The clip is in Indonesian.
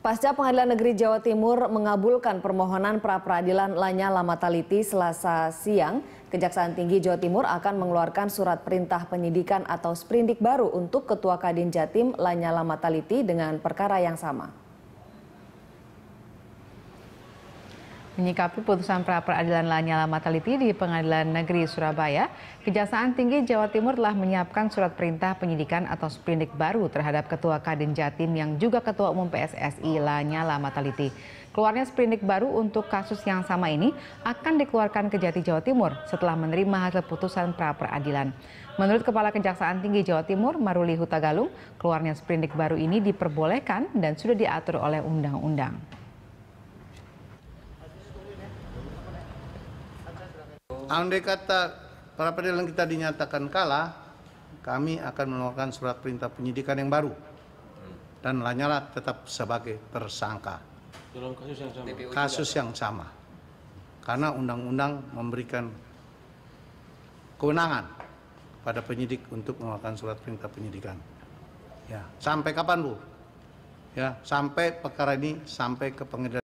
Pasca Pengadilan Negeri Jawa Timur mengabulkan permohonan pra peradilan Lanyala Mataliti Selasa siang, Kejaksaan Tinggi Jawa Timur akan mengeluarkan surat perintah penyidikan atau sprindik baru untuk Ketua Kadin Jatim Lanyala Mataliti dengan perkara yang sama. Menyikapi putusan pra-peradilan Lanyala Mataliti di Pengadilan Negeri Surabaya, Kejaksaan Tinggi Jawa Timur telah menyiapkan surat perintah penyidikan atau sprindik baru terhadap Ketua Kadin Jatim yang juga Ketua Umum PSSI Lanyala Mataliti. Keluarnya sprindik baru untuk kasus yang sama ini akan dikeluarkan ke Jati Jawa Timur setelah menerima hasil putusan pra-peradilan. Menurut Kepala Kejaksaan Tinggi Jawa Timur, Maruli Hutagalung, keluarnya sprindik baru ini diperbolehkan dan sudah diatur oleh undang-undang. Andai kata para peradilan kita dinyatakan kalah, kami akan mengeluarkan surat perintah penyidikan yang baru hmm. dan Lanyala tetap sebagai tersangka. Dalam kasus yang sama. Kasus yang sama. Karena undang-undang memberikan kewenangan pada penyidik untuk mengeluarkan surat perintah penyidikan. Ya, sampai kapan, Bu? Ya, sampai perkara ini sampai ke pengadilan